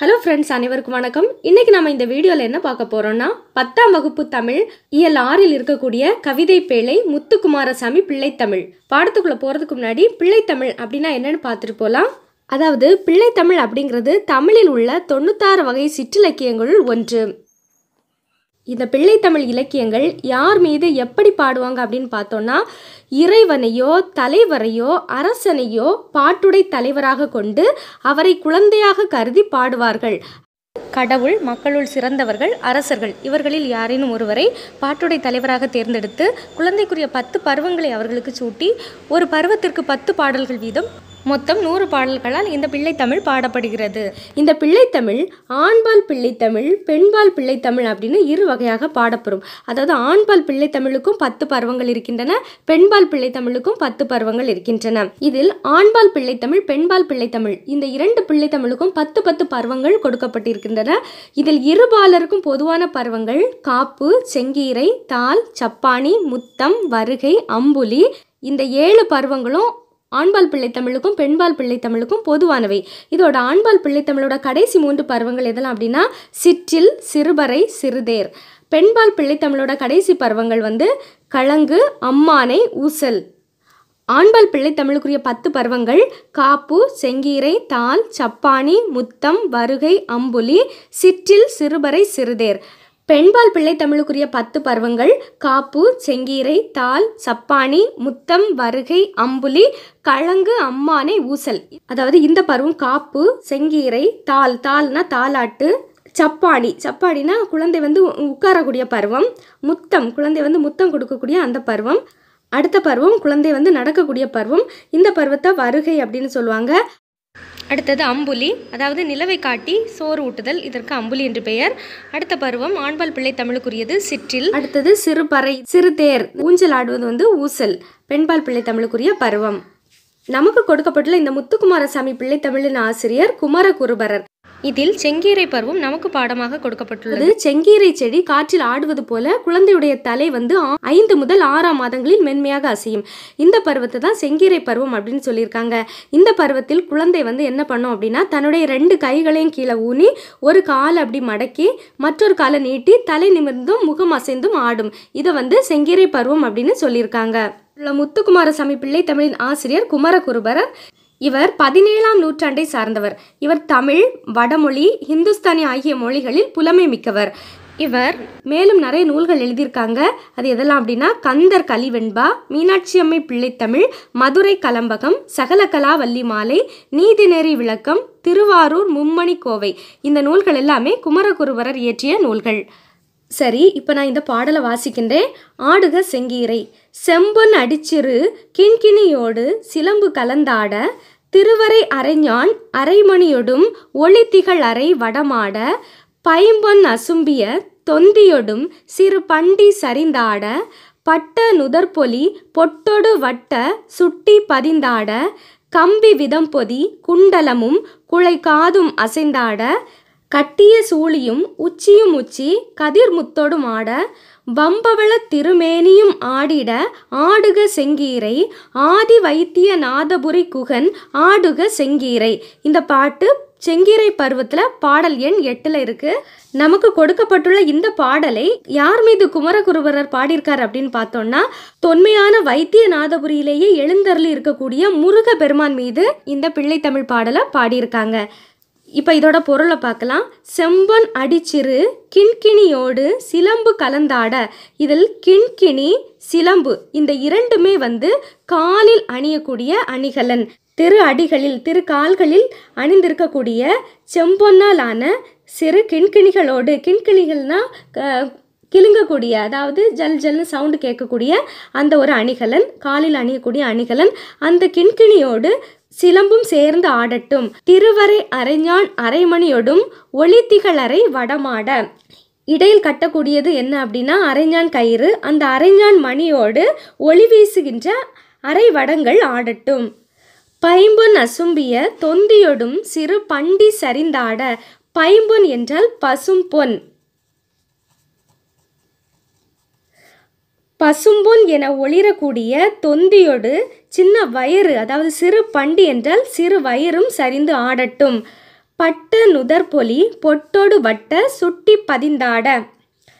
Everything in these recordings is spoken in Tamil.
ஹலோ ஃப்ரெண்ட்ஸ் அனைவருக்கும் வணக்கம் இன்றைக்கி நம்ம இந்த வீடியோவில் என்ன பார்க்க போகிறோன்னா பத்தாம் வகுப்பு தமிழ் இயல் ஆறில் இருக்கக்கூடிய கவிதை பேழை முத்துக்குமாரசாமி பிள்ளைத்தமிழ் பாடத்துக்குள்ளே போகிறதுக்கு முன்னாடி பிள்ளைத்தமிழ் அப்படின்னா என்னென்னு பார்த்துட்டு போகலாம் அதாவது பிள்ளைத்தமிழ் அப்படிங்கிறது தமிழில் உள்ள தொண்ணூத்தாறு வகை சிற்றிலக்கியங்களுள் ஒன்று இந்த பிள்ளை தமிழ் இலக்கியங்கள் யார் மீது எப்படி பாடுவாங்க அப்படின்னு பார்த்தோன்னா இறைவனையோ தலைவரையோ அரசனையோ பாட்டுடை தலைவராக கொண்டு அவரை குழந்தையாக கருதி பாடுவார்கள் கடவுள் மக்களுள் சிறந்தவர்கள் அரசர்கள் இவர்களில் யாரேனும் ஒருவரை பாட்டுடை தலைவராக தேர்ந்தெடுத்து குழந்தைக்குரிய பத்து பருவங்களை அவர்களுக்கு சூட்டி ஒரு பருவத்திற்கு பத்து பாடல்கள் வீதம் மொத்தம் நூறு பாடல்களால் இந்த பிள்ளைத்தமிழ் பாடப்படுகிறது இந்த பிள்ளைத்தமிழ் ஆண்பால் பிள்ளைத்தமிழ் பெண்பால் பிள்ளைத்தமிழ் அப்படின்னு இரு வகையாக பாடப்படும் அதாவது ஆண்பால் பிள்ளைத்தமிழுக்கும் பத்து பருவங்கள் இருக்கின்றன பெண்பால் பிள்ளைத்தமிழுக்கும் பத்து பருவங்கள் இருக்கின்றன இதில் ஆண்பால் பிள்ளைத்தமிழ் பெண்பால் பிள்ளைத்தமிழ் இந்த இரண்டு பிள்ளைத்தமிழுக்கும் பத்து பத்து பருவங்கள் கொடுக்கப்பட்டிருக்கின்றன இதில் இருபாலருக்கும் பொதுவான பருவங்கள் காப்பு செங்கீரை தால் சப்பானி முத்தம் வருகை அம்புலி இந்த ஏழு பருவங்களும் ஆண்பால் பிள்ளைத்தமிழுக்கும் பெண்பால் பிள்ளைத்தமிழுக்கும் பொதுவானவை இதோட ஆண்பால் பிள்ளைத்தமிழோட கடைசி மூன்று பருவங்கள் எதெல்லாம் அப்படின்னா சிற்றில் சிறுபறை சிறுதேர் பெண்பால் பிள்ளைத்தமிழோட கடைசி பருவங்கள் வந்து கழங்கு அம்மானை ஊசல் ஆண்பால் பிள்ளைத்தமிழுக்குரிய பத்து பருவங்கள் காப்பு செங்கீரை தால் சப்பானி முத்தம் வருகை அம்புலி சிற்றில் சிறுபறை சிறுதேர் பெண்பால் பிள்ளை தமிழுக்குரிய பத்து பருவங்கள் காப்பு செங்கீரை தால் சப்பானி முத்தம் வருகை அம்புலி கழங்கு அம்மானை ஊசல் அதாவது இந்த பருவம் காப்பு செங்கீரை தால் தால்னா தாலாட்டு சப்பாடி சப்பாடினா குழந்தை வந்து உட்காரக்கூடிய பருவம் முத்தம் குழந்தை வந்து முத்தம் கொடுக்கக்கூடிய அந்த பருவம் அடுத்த பருவம் குழந்தை வந்து நடக்கக்கூடிய பருவம் இந்த பருவத்தை வருகை அப்படின்னு சொல்லுவாங்க அடுத்தது அம்புலி அதாவது நிலவை காட்டி சோறு ஊட்டுதல் இதற்கு அம்புலி என்று பெயர் அடுத்த பருவம் ஆண்பால் பிள்ளை தமிழுக்குரியது சிற்றில் அடுத்தது சிறுபறை சிறுதேர் ஊஞ்சல் ஆடுவது வந்து ஊசல் பெண்பால் பிள்ளை தமிழுக்குரிய பருவம் நமக்கு கொடுக்கப்பட்டுள்ள இந்த முத்துக்குமாரசாமி பிள்ளை தமிழின் ஆசிரியர் குமரகுருபரர் இதில் செங்கீரை பருவம் நமக்கு பாடமாக கொடுக்கப்பட்டுள்ளது செங்கீரை செடி காற்றில் ஆடுவது போல குழந்தையுடைய தலை வந்து ஐந்து முதல் ஆறாம் மாதங்களில் மென்மையாக அசையும் இந்த பருவத்தை தான் செங்கீரை பருவம் அப்படின்னு சொல்லியிருக்காங்க இந்த பருவத்தில் குழந்தை வந்து என்ன பண்ணும் அப்படின்னா தன்னுடைய ரெண்டு கைகளையும் கீழே ஊனி ஒரு காலை அப்படி மடக்கி மற்றொரு காலை நீட்டி தலை நிமிர்ந்தும் முகம் அசைந்தும் ஆடும் இதை வந்து செங்கீரை பருவம் அப்படின்னு சொல்லியிருக்காங்க முத்துக்குமார சாமி பிள்ளை தமிழின் ஆசிரியர் குமரகுருபரர் இவர் பதினேழாம் நூற்றாண்டை சார்ந்தவர் இவர் தமிழ் வடமொழி ஹிந்துஸ்தானி ஆகிய மொழிகளில் புலமை மிக்கவர் இவர் மேலும் நிறைய நூல்கள் எழுதியிருக்காங்க அது எதெல்லாம் அப்படின்னா கந்தர் கலிவெண்பா மீனாட்சி அம்மை பிள்ளைத்தமிழ் மதுரை கலம்பகம் சகலகலா வள்ளி மாலை நீதிநெறி விளக்கம் திருவாரூர் மும்மணி கோவை இந்த நூல்கள் எல்லாமே குமரகுருவரர் இயற்றிய நூல்கள் சரி இப்போ நான் இந்த பாடலை வாசிக்கின்றேன் ஆடுக செங்கீரை செம்பொன் அடிச்சிறு கிண்கிணியோடு சிலம்பு கலந்தாட திருவரை அரைஞான் அரைமணியொடும் ஒளித்திகள் அறை வடமாட பைம்பொன் அசும்பிய தொந்தியொடும் சிறு பண்டி சரிந்தாட பட்ட நுதற்பொலி பொட்டொடு வட்ட சுட்டி பதிந்தாட கம்பி விதம்பொதி குண்டலமும் காதும் அசைந்தாட கட்டிய சூழியும் உச்சியும் உச்சி கதிர் முத்தோடும் ஆட வம்பவள திருமேனியும் ஆடிட ஆடுக செங்கீரை ஆதி வைத்திய நாதபுரி குகன் ஆடுக செங்கீரை இந்த பாட்டு செங்கீரை பருவத்தில் பாடல் எண் எட்டில் இருக்குது நமக்கு கொடுக்கப்பட்டுள்ள இந்த பாடலை யார் மீது குமரகுருவரர் பாடியிருக்கார் அப்படின்னு பார்த்தோம்னா தொன்மையான வைத்தியநாதபுரியிலேயே எழுந்தருளி இருக்கக்கூடிய முருக பெருமான் மீது இந்த பிள்ளை தமிழ் பாடலை பாடியிருக்காங்க இப்போ இதோட பொருளை பார்க்கலாம் செம்பன் அடிச்சிறு கிண்கிணியோடு சிலம்பு கலந்தாட இதில் கிண்கிணி சிலம்பு இந்த இரண்டுமே வந்து காலில் அணியக்கூடிய அணிகலன் திரு அடிகளில் திரு கால்களில் அணிந்திருக்கக்கூடிய செம்பொன்னாலான சிறு கிண்கிணிகளோடு கிண்கிணிகள்னால் கிழுங்கக்கூடிய அதாவது ஜல் ஜல்னு சவுண்டு கேட்கக்கூடிய அந்த ஒரு அணிகலன் காலில் அணியக்கூடிய அணிகலன் அந்த கிண்கிணியோடு சிலம்பும் சேர்ந்து ஆடட்டும் திருவரை அரைஞான் அரைமணியொடும் ஒளித்திகளரை வடமாட இடையில் கட்டக்கூடியது என்ன அப்படின்னா அரைஞான் கயிறு அந்த அரைஞான் மணியோடு ஒளி வீசுகின்ற அரை வடங்கள் ஆடட்டும் பைம்பொன் அசும்பிய தொந்தியொடும் சிறு பண்டி சரிந்தாட பைம்பொன் என்றால் பசும்பொன் பசும்பொன் என ஒளிரக்கூடிய தொந்தியொடு சின்ன வயிறு அதாவது சிறு பண்டி என்றால் சிறு வயிறும் சரிந்து ஆடட்டும் பட்ட நுதற்பொலி பொட்டோடு வட்ட சுட்டி பதிந்தாட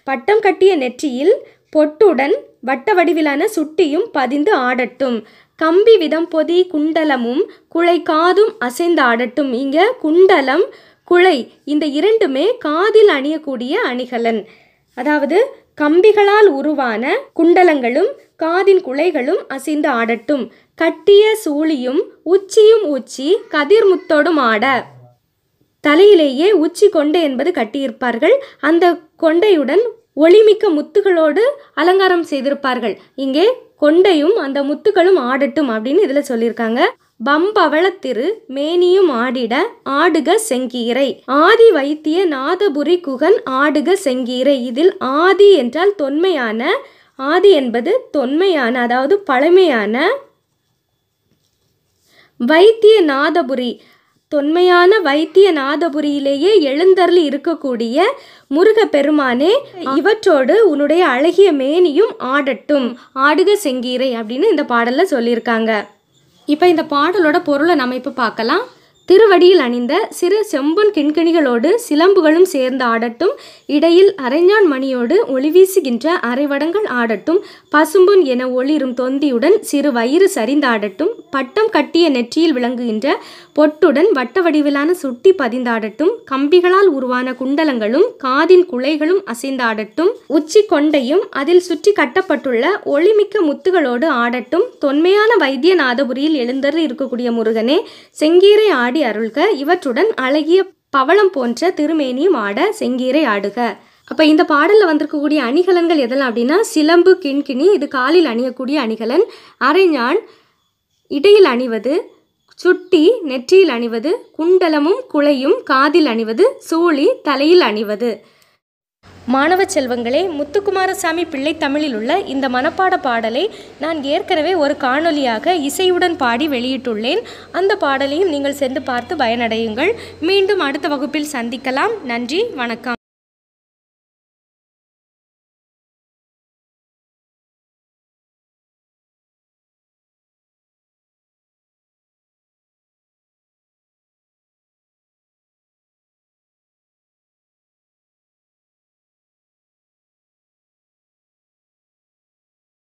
பட்டம் கட்டிய நெற்றியில் பொட்டுடன் வட்ட வடிவிலான சுட்டியும் பதிந்து ஆடட்டும் கம்பி விதம் பொதி குண்டலமும் குழை காதும் அசைந்து ஆடட்டும் இங்கே குண்டலம் குழை இந்த இரண்டுமே காதில் அணியக்கூடிய அணிகலன் அதாவது கம்பிகளால் உருவான குண்டலங்களும் காதின் குலைகளும் அசைந்து ஆடட்டும் கட்டிய சூழியும் உச்சியும் உச்சி கதிர்முத்தோடும் ஆட தலையிலேயே உச்சி கொண்டை என்பது கட்டியிருப்பார்கள் அந்த கொண்டையுடன் ஒளிமிக்க முத்துகளோடு அலங்காரம் செய்திருப்பார்கள் இங்கே கொண்டையும் அந்த முத்துக்களும் ஆடட்டும் அப்படின்னு இதில் சொல்லியிருக்காங்க பம்பவளத்திரு மேனியும் ஆடிட ஆடுக செங்கீரை ஆதி வைத்திய நாதபுரி குகன் ஆடுக செங்கீரை இதில் ஆதி என்றால் தொன்மையான ஆதி என்பது தொன்மையான அதாவது பழமையான வைத்திய நாதபுரி தொன்மையான வைத்திய நாதபுரியிலேயே எழுந்தருள் இருக்கக்கூடிய முருக பெருமானே இவற்றோடு உன்னுடைய அழகிய மேனியும் ஆடட்டும் ஆடுக செங்கீரை அப்படின்னு இந்த பாடலில் சொல்லியிருக்காங்க இப்போ இந்த பாடலோட பொருளை நம்ம இப்போ பார்க்கலாம் திருவடியில் அணிந்த சிறு செம்பொன் கிண்கணிகளோடு சிலம்புகளும் சேர்ந்து ஆடட்டும் இடையில் அரைஞான் மணியோடு ஒளி வீசுகின்ற அரைவடங்கள் ஆடட்டும் பசும்பொன் என ஒளிரும் தொந்தியுடன் சிறு வயிறு சரிந்தாடட்டும் பட்டம் கட்டிய நெற்றியில் விளங்குகின்ற பொட்டுடன் வட்ட வடிவிலான சுட்டி பதிந்தாடட்டும் கம்பிகளால் உருவான குண்டலங்களும் காதின் குலைகளும் அசைந்தாடட்டும் உச்சி கொண்டையும் அதில் சுற்றி கட்டப்பட்டுள்ள ஒளிமிக்க முத்துகளோடு ஆடட்டும் தொன்மையான வைத்தியநாதபுரியில் எழுந்தர் இருக்கக்கூடிய முருகனே செங்கீரை ஆடி ஆடி அருள்க இவற்றுடன் அழகிய பவளம் போன்ற திருமேனியும் ஆட செங்கீரை ஆடுக அப்போ இந்த பாடலில் வந்திருக்கக்கூடிய அணிகலன்கள் எதெல்லாம் அப்படின்னா சிலம்பு கிண்கிணி இது காலில் அணியக்கூடிய அணிகலன் அரைஞான் இடையில் அணிவது சுட்டி நெற்றியில் அணிவது குண்டலமும் குளையும் காதில் அணிவது சூழி தலையில் அணிவது மாணவ செல்வங்களே முத்துக்குமாரசாமி பிள்ளை தமிழில் உள்ள இந்த மனப்பாட பாடலை நான் ஏற்கனவே ஒரு காணொலியாக இசையுடன் பாடி வெளியிட்டுள்ளேன் அந்த பாடலையும் நீங்கள் சென்று பார்த்து பயனடையுங்கள் மீண்டும் அடுத்த வகுப்பில் சந்திக்கலாம் நன்றி வணக்கம்